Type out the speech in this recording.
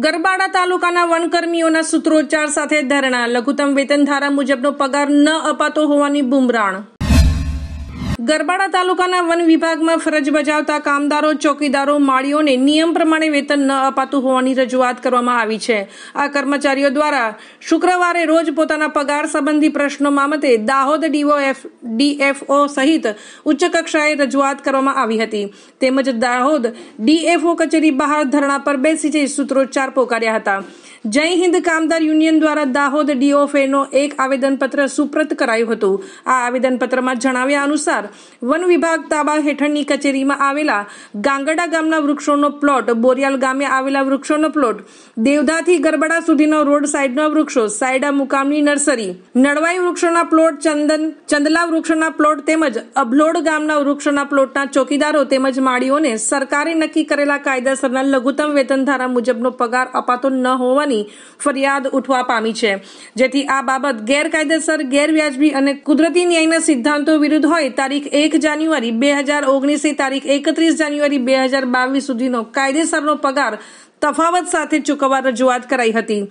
ગરબાડા તાલુકાના વનકર્મીઓના સૂત્રોચ્ચાર સાથે ધરણા લઘુત્તમ વેતન ધારા મુજબનો પગાર ન અપાતો હોવાની બુમરાણ ગરબાડા તાલુકાના વન વિભાગમાં ફરજ બજાવતા કામદારો ચોકીદારો માળીઓને નિયમ પ્રમાણે વેતન ન અપાતું હોવાની રજૂઆત કરવામાં આવી છે આ કર્મચારીઓ દ્વારા શુક્રવારે રોજ પોતાના પગાર સંબંધી પ્રશ્નો મામતે દાહોદ ડીઓએફ ડીએફઓ સહિત ઉચ્ચ કક્ષાએ રજૂઆત કરવામાં આવી હતી તેમજ દાહોદ ડીએફઓ કચેરી બહાર ધરણા પર બેસી જઈ સૂત્રોચ્ચાર પોકાર્યા હતા જય હિન્દ કામદાર યુનિયન દ્વારા દાહોદ ડીઓફએનો એક આવેદનપત્ર સુપ્રત કરાયું હતું આ આવેદનપત્રમાં જણાવ્યા અનુસાર વન વિભાગ તાબા હેઠળની કચેરીમાં આવેલા ગાંગડા ગામના વૃક્ષોનો પ્લોટ બોરિયાલ ગામે આવેલા વૃક્ષોનો પ્લોટ દેવધાથી ગરબડા સુધીનો રોડ સાઈડના વૃક્ષો સાયડા મુકામની નર્સરી નડવાઈ વૃક્ષોના પ્લોટ ચંદન ચંદલા વૃક્ષોના પ્લોટ તેમજ અભલોડ ગામના વૃક્ષોના પ્લોટના ચોકીદારો તેમજ માળીઓને સરકારે નક્કી કરેલા કાયદાસરના લઘુત્તમ વેતન ધારા મુજબનો પગાર અપાતો ન હોવાની ફરિયાદ ઉઠવા પામી છે જેથી આ બાબત ગેરકાયદેસર ગેરવ્યાજબી અને કુદરતી ન્યાયના સિદ્ધાંતો વિરુદ્ધ હોય તારીખ તારીખ એક જાન્યુઆરી બે હજાર ઓગણીસથી તારીખ એકત્રીસ જાન્યુઆરી બે હજાર બાવીસ સુધીનો કાયદેસરનો પગાર તફાવત સાથે ચૂકવવા રજૂઆત કરાઈ હતી